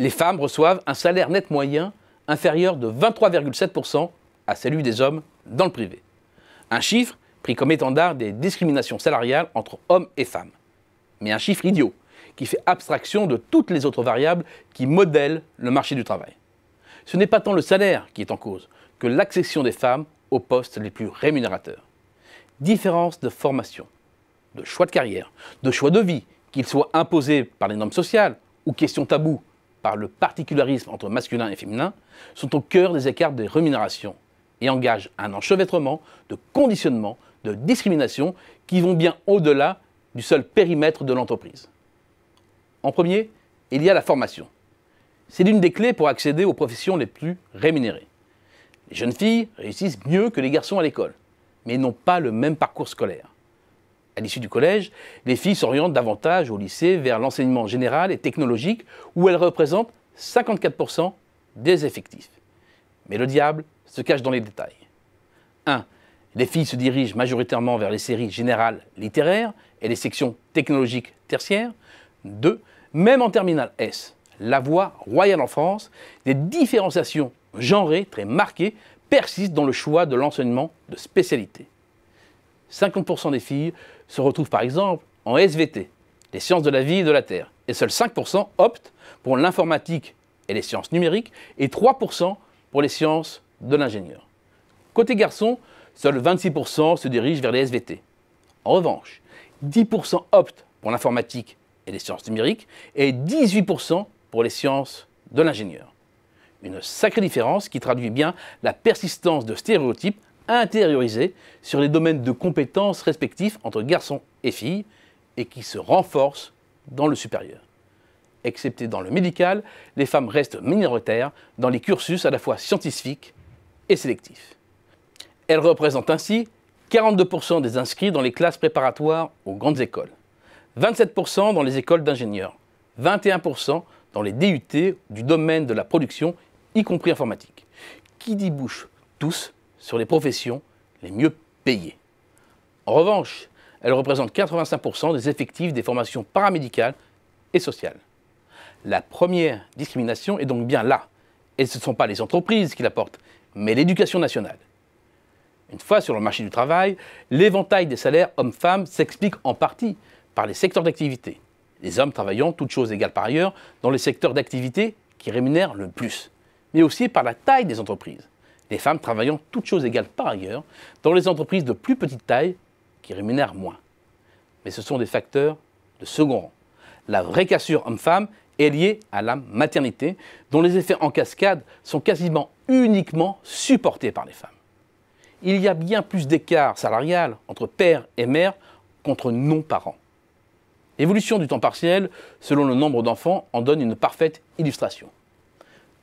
les femmes reçoivent un salaire net moyen inférieur de 23,7% à celui des hommes dans le privé. Un chiffre pris comme étendard des discriminations salariales entre hommes et femmes. Mais un chiffre idiot, qui fait abstraction de toutes les autres variables qui modèlent le marché du travail. Ce n'est pas tant le salaire qui est en cause que l'accession des femmes aux postes les plus rémunérateurs. Différence de formation, de choix de carrière, de choix de vie, qu'ils soient imposés par les normes sociales ou questions taboues par le particularisme entre masculin et féminin sont au cœur des écarts des rémunérations et engagent un enchevêtrement de conditionnements, de discrimination qui vont bien au-delà du seul périmètre de l'entreprise. En premier, il y a la formation. C'est l'une des clés pour accéder aux professions les plus rémunérées. Les jeunes filles réussissent mieux que les garçons à l'école, mais n'ont pas le même parcours scolaire. À l'issue du collège, les filles s'orientent davantage au lycée vers l'enseignement général et technologique où elles représentent 54% des effectifs. Mais le diable se cache dans les détails. 1. Les filles se dirigent majoritairement vers les séries générales littéraires et les sections technologiques tertiaires. 2. Même en terminale S, la voie royale en France, des différenciations genrées très marquées persistent dans le choix de l'enseignement de spécialité. 50% des filles se retrouvent par exemple en SVT, les sciences de la vie et de la Terre, et seuls 5% optent pour l'informatique et les sciences numériques, et 3% pour les sciences de l'ingénieur. Côté garçons, seuls 26% se dirigent vers les SVT. En revanche, 10% optent pour l'informatique et les sciences numériques, et 18% pour les sciences de l'ingénieur. Une sacrée différence qui traduit bien la persistance de stéréotypes intériorisés sur les domaines de compétences respectifs entre garçons et filles et qui se renforcent dans le supérieur. Excepté dans le médical, les femmes restent minoritaires dans les cursus à la fois scientifiques et sélectifs. Elles représentent ainsi 42% des inscrits dans les classes préparatoires aux grandes écoles, 27% dans les écoles d'ingénieurs, 21% dans les DUT du domaine de la production, y compris informatique. Qui dit bouche tous sur les professions les mieux payées. En revanche, elle représente 85% des effectifs des formations paramédicales et sociales. La première discrimination est donc bien là, et ce ne sont pas les entreprises qui la portent, mais l'éducation nationale. Une fois sur le marché du travail, l'éventail des salaires hommes-femmes s'explique en partie par les secteurs d'activité, les hommes travaillant, toutes choses égales par ailleurs, dans les secteurs d'activité qui rémunèrent le plus, mais aussi par la taille des entreprises. Les femmes travaillant toutes choses égales par ailleurs dans les entreprises de plus petite taille qui rémunèrent moins. Mais ce sont des facteurs de second rang. La vraie cassure homme-femme est liée à la maternité, dont les effets en cascade sont quasiment uniquement supportés par les femmes. Il y a bien plus d'écart salarial entre père et mère qu'entre non-parents. L'évolution du temps partiel, selon le nombre d'enfants, en donne une parfaite illustration.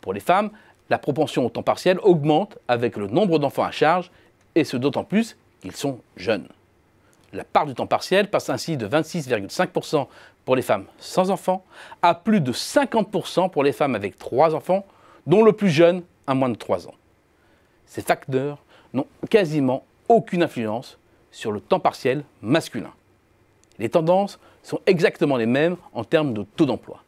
Pour les femmes, la propension au temps partiel augmente avec le nombre d'enfants à charge, et ce d'autant plus qu'ils sont jeunes. La part du temps partiel passe ainsi de 26,5% pour les femmes sans enfants à plus de 50% pour les femmes avec 3 enfants, dont le plus jeune a moins de 3 ans. Ces facteurs n'ont quasiment aucune influence sur le temps partiel masculin. Les tendances sont exactement les mêmes en termes de taux d'emploi.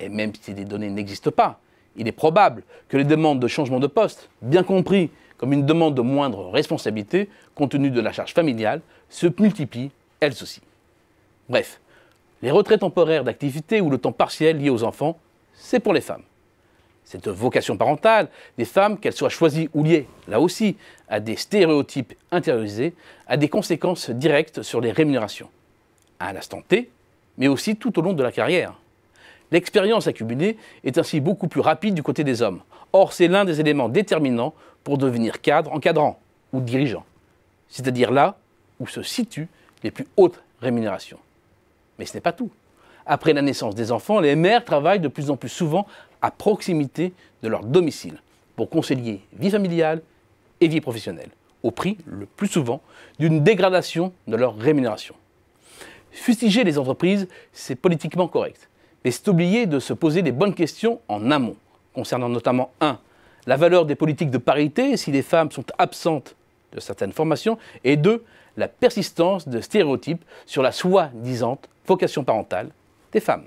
Et même si les données n'existent pas, il est probable que les demandes de changement de poste, bien compris comme une demande de moindre responsabilité compte tenu de la charge familiale, se multiplient elles aussi. Bref, les retraits temporaires d'activité ou le temps partiel lié aux enfants, c'est pour les femmes. Cette vocation parentale des femmes, qu'elles soient choisies ou liées, là aussi, à des stéréotypes intériorisés, a des conséquences directes sur les rémunérations, à l'instant T, mais aussi tout au long de la carrière. L'expérience accumulée est ainsi beaucoup plus rapide du côté des hommes. Or, c'est l'un des éléments déterminants pour devenir cadre, encadrant ou dirigeant, c'est-à-dire là où se situent les plus hautes rémunérations. Mais ce n'est pas tout. Après la naissance des enfants, les mères travaillent de plus en plus souvent à proximité de leur domicile pour concilier vie familiale et vie professionnelle, au prix, le plus souvent, d'une dégradation de leur rémunération. Fustiger les entreprises, c'est politiquement correct mais c'est oublier de se poser des bonnes questions en amont, concernant notamment 1. La valeur des politiques de parité si les femmes sont absentes de certaines formations, et 2. La persistance de stéréotypes sur la soi-disante vocation parentale des femmes.